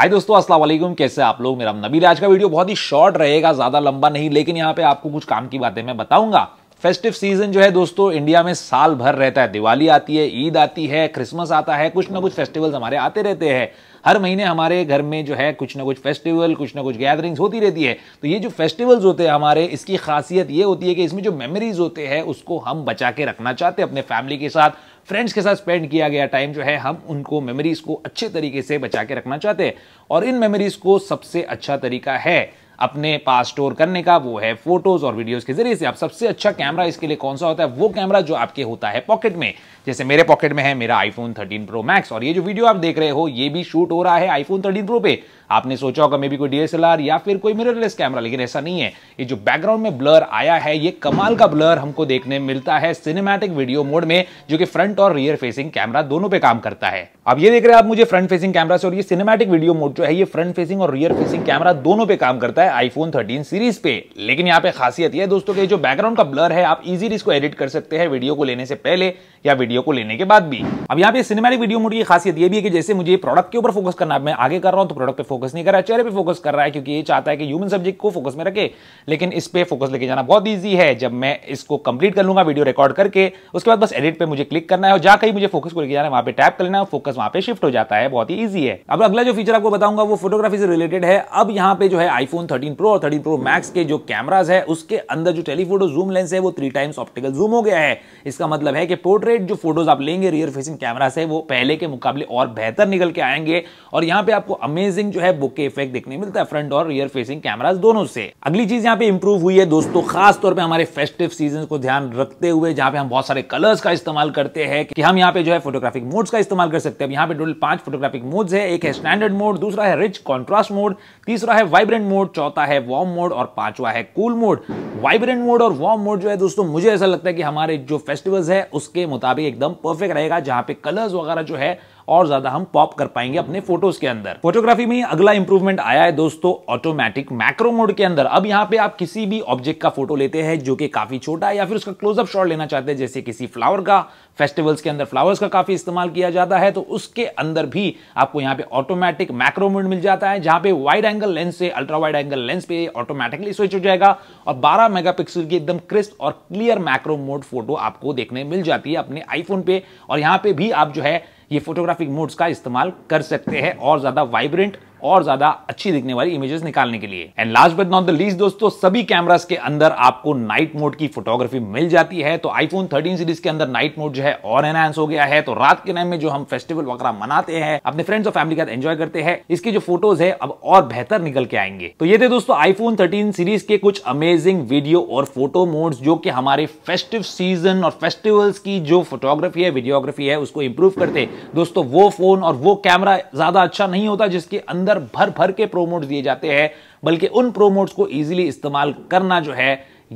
हाय दोस्तों अस्सलाम वालेकुम कैसे आप लोग मेरा नबीर आज का वीडियो बहुत ही शॉर्ट रहेगा ज़्यादा लंबा नहीं लेकिन यहाँ पे आपको कुछ काम की बातें मैं बताऊंगा फेस्टिव सीजन जो है दोस्तों इंडिया में साल भर रहता है दिवाली आती है ईद आती है क्रिसमस आता है कुछ ना कुछ फेस्टिवल्स हमारे आते रहते हैं हर महीने हमारे घर में जो है कुछ ना कुछ फेस्टिवल कुछ ना कुछ गैदरिंग्स होती रहती है तो ये जो फेस्टिवल्स होते हैं हमारे इसकी खासियत ये होती है कि इसमें जो मेमोरीज होते हैं उसको हम बचा के रखना चाहते हैं अपने फैमिली के साथ फ्रेंड्स के साथ स्पेंड किया गया टाइम जो है हम उनको मेमोरीज को अच्छे तरीके से बचा के रखना चाहते हैं और इन मेमोरीज को सबसे अच्छा तरीका है अपने पास स्टोर करने का वो है फोटोज और वीडियोज के जरिए से आप सबसे अच्छा कैमरा इसके लिए कौन सा होता है वो कैमरा जो आपके होता है पॉकेट में जैसे मेरे पॉकेट में है मेरा आईफोन थर्टीन प्रो मैक्स और ये जो वीडियो आप देख रहे हो ये भी शूट हो रहा है आईफोन थर्टीन प्रो पे आपने सोचा होगा मे बी कोई डीएसएलआर या फिर कोई मिररलेस कैमरा लेकिन ऐसा नहीं है ये जो बैकग्राउंड में ब्लर आया है ये कमाल का ब्लर हमको देखने मिलता है सिनेमैटिक वीडियो मोड में जो कि फ्रंट और रियर फेसिंग कैमरा दोनों पे काम करता है अब ये देख रहे हैं आप मुझे फ्रंट फेसिंग कैमरा से और ये सिनेमैटिक वीडियो मोड जो है ये फ्रंट फेसिंग और रियर फेसिंग कैमरा दोनों पे काम करता है आईफोन 13 सीरीज पे लेकिन यहाँ पे खासियत यह दोस्तों के जो बैकग्राउंड का ब्लर है आप इजीली इसको एडिट कर सकते हैं वीडियो को लेने से पहले या वीडियो को लेने के बाद भी अब यहाँ पे सिनेमैटिक वीडियो मोड की खासियत यह भी है कि जैसे मुझे प्रोडक्ट के ऊपर फोकस करना मैं आगे कर रहा हूँ तो प्रोडक्ट पर फोकस नहीं कर रहा चेहरे पर फोकस कर रहा है क्योंकि ये चाहता है कि ह्यूमन सब्जेक्ट को फोकस में रखे लेकिन इस पर फोकस लेके जाना बहुत ईजी है जब मैं इसको कंप्लीट कर लूंगा वीडियो रिकॉर्ड करके उसके बाद बस एडिट पर मुझे क्लिक करना है और जहाँ कहीं मुझे फोकस को लेकर जाना है वहाँ पर टैप कर लेना है फोकस वहाँ पे शिफ्ट हो जाता है बहुत ही ईजी है अब अगला जो फीचर आपको बताऊंगा वो फोटोग्राफी से रिलेटेड है अब यहाँ पे जो है आईफोन 13 प्रो और 13 प्रो मैक्स के जो कैमराज है उसके अंदर जो टेलीफोटो जूम लेंस है वो थ्री टाइम्स ऑप्टिकल जूम हो गया है इसका मतलब है कि पोर्ट्रेट जो फोटोज आप लेंगे रियर फेसिंग कैमरा से वो पहले के मुकाबले और बेहतर निकल के आएंगे और यहाँ पे आपको अमेजिंग जो है बुके इफेक्ट देखने मिलता है फ्रंट और रियर फेसिंग कैमराज दोनों से अगली चीज यहाँ पे इंप्रूव हुई है दोस्तों खास तौर पर हमारे फेस्टिव सीजन को ध्यान रखते हुए जहाँ पे हम बहुत सारे कलर्स का इस्तेमाल करते हैं कि हम यहाँ पे जो है फोटोग्राफिक मोड्स का इस्तेमाल कर सकते हैं यहाँ पे टोटल पांच फोटोग्राफिक मोड्स है एक है स्टैंडर्ड मोड दूसरा है रिच कॉन्ट्रास्ट मोड तीसरा है वाइब्रेंट मोड चौथा है वार्म मोड और पांचवा है कूल मोड वाइब्रेंट मोड और वार्म मोड जो है दोस्तों मुझे ऐसा लगता है कि हमारे जो फेस्टिवल्स है उसके मुताबिक एकदम परफेक्ट रहेगा जहां पे कलर्स वगैरह जो है और ज्यादा हम पॉप कर पाएंगे अपने फोटोज के अंदर फोटोग्राफी में अगला इंप्रूवमेंट आया है दोस्तों ऑटोमेटिक मैक्रो मोड के अंदर अब यहाँ पे आप किसी भी ऑब्जेक्ट का फोटो लेते हैं जो कि काफी छोटा है या फिर उसका क्लोजअप शॉट लेना चाहते हैं जैसे किसी फ्लावर का फेस्टिवल्स के अंदर फ्लावर्स का काफी इस्तेमाल किया जाता है तो उसके अंदर भी आपको यहाँ पे ऑटोमेटिक मैक्रो मोड मिल जाता है जहां पे वाइड एंगल लेंस से अल्ट्रा वाइड एंगल लेंस पे ऑटोमेटिकली स्विच हो जाएगा और बारह मेगापिक्सल की एकदम क्रिस्प और क्लियर मैक्रो मोड फोटो आपको देखने मिल जाती है अपने आईफोन पे और यहाँ पे भी आप जो है ये फोटोग्राफिक मोड्स का इस्तेमाल कर सकते हैं और ज़्यादा वाइब्रेंट और ज्यादा अच्छी दिखने वाली इमेजेस निकालने के लिए and last but not the least दोस्तों सभी कैमरास के अंदर आपको नाइट मोड की फोटोग्राफी मिल जाती है तो आईफोन 13 सीरीज के अंदर नाइट मोड जो है और एनहांस हो गया है तो रात के टाइम में जो हम फेस्टिवल वगैरह मनाते हैं अपने फ्रेंड्स और फैमिली के साथ एंजॉय करते हैं इसके जो फोटोज है अब और बेहतर निकल के आएंगे तो ये थे दोस्तों आईफोन थर्टीन सीरीज के कुछ अमेजिंग वीडियो और फोटो मोड जो कि हमारे फेस्टिव सीजन और फेस्टिवल्स की जो फोटोग्राफी है वीडियोग्राफी है उसको इंप्रूव करते दोस्तों वो फोन और वो कैमरा ज्यादा अच्छा नहीं होता जिसके अंदर अंदर भर भर के प्रोमोट्स दिए जाते हैं बल्कि उन प्रोमोट्स को ईजिली इस्तेमाल करना जो है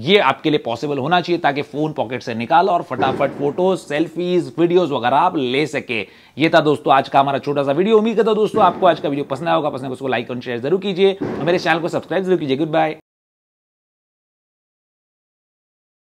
ये आपके लिए पॉसिबल होना चाहिए ताकि फोन पॉकेट से निकाल और फटाफट फोटोज सेल्फीज वीडियोस वगैरह आप ले सके ये था दोस्तों आज का हमारा छोटा सा वीडियो उम्मीद करता दोस्तों आपको आज का वीडियो पसंद आया होगा पसंद तो उसको लाइक और शेयर जरूर कीजिए और मेरे चैनल को सब्सक्राइब जरूर कीजिए गुड बाय